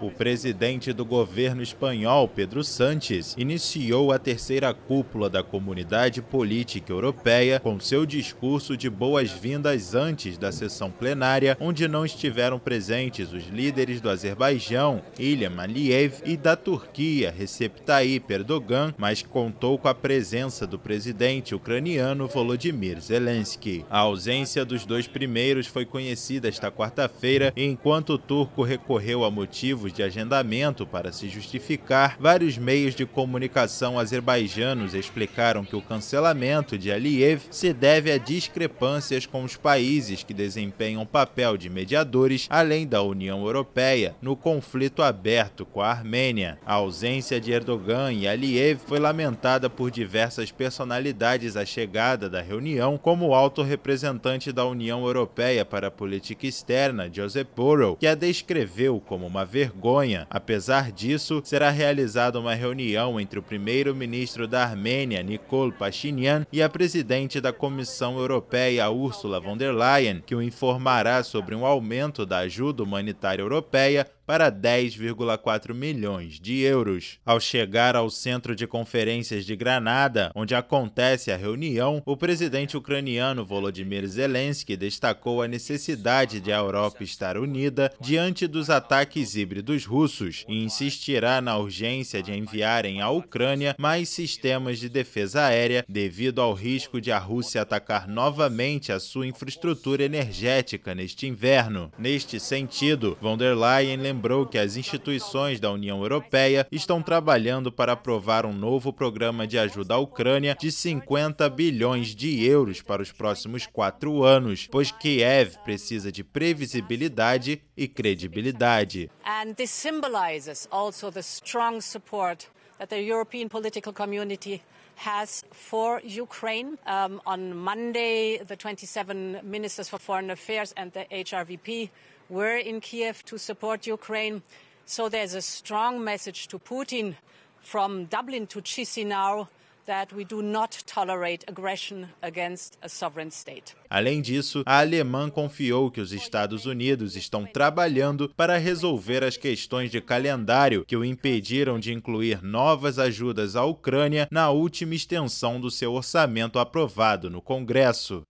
o presidente do governo espanhol, Pedro Sánchez iniciou a terceira cúpula da Comunidade Política Europeia com seu discurso de boas-vindas antes da sessão plenária, onde não estiveram presentes os líderes do Azerbaijão, Ilham Aliyev, e da Turquia, Recep Tayyip Erdogan, mas contou com a presença do presidente ucraniano Volodymyr Zelensky. A ausência dos dois primeiros foi conhecida esta quarta-feira, enquanto o turco recorreu a motivos motivos de agendamento para se justificar, vários meios de comunicação azerbaijanos explicaram que o cancelamento de Aliyev se deve a discrepâncias com os países que desempenham papel de mediadores, além da União Europeia, no conflito aberto com a Armênia. A ausência de Erdogan e Aliyev foi lamentada por diversas personalidades à chegada da reunião, como o alto representante da União Europeia para a Política Externa, Josep Borrell, que a descreveu como uma vergonha vergonha. Apesar disso, será realizada uma reunião entre o primeiro-ministro da Armênia, Nikol Pashinyan, e a presidente da Comissão Europeia, Ursula von der Leyen, que o informará sobre um aumento da ajuda humanitária europeia para 10,4 milhões de euros. Ao chegar ao centro de conferências de Granada, onde acontece a reunião, o presidente ucraniano Volodymyr Zelensky destacou a necessidade de a Europa estar unida diante dos ataques híbridos russos e insistirá na urgência de enviarem à Ucrânia mais sistemas de defesa aérea devido ao risco de a Rússia atacar novamente a sua infraestrutura energética neste inverno. Neste sentido, von der Leyen lembrou lembrou que as instituições da União Europeia estão trabalhando para aprovar um novo programa de ajuda à Ucrânia de 50 bilhões de euros para os próximos quatro anos, pois Kiev precisa de previsibilidade e credibilidade. And this symbolizes also the strong support that the European political community has for Ukraine. Um, on Monday, the 27 ministers for foreign affairs and the HRVP were in Kiev to support Ukraine. So there's a strong message to Putin from Dublin to Chisinau Além disso, a alemã confiou que os Estados Unidos estão trabalhando para resolver as questões de calendário que o impediram de incluir novas ajudas à Ucrânia na última extensão do seu orçamento aprovado no Congresso.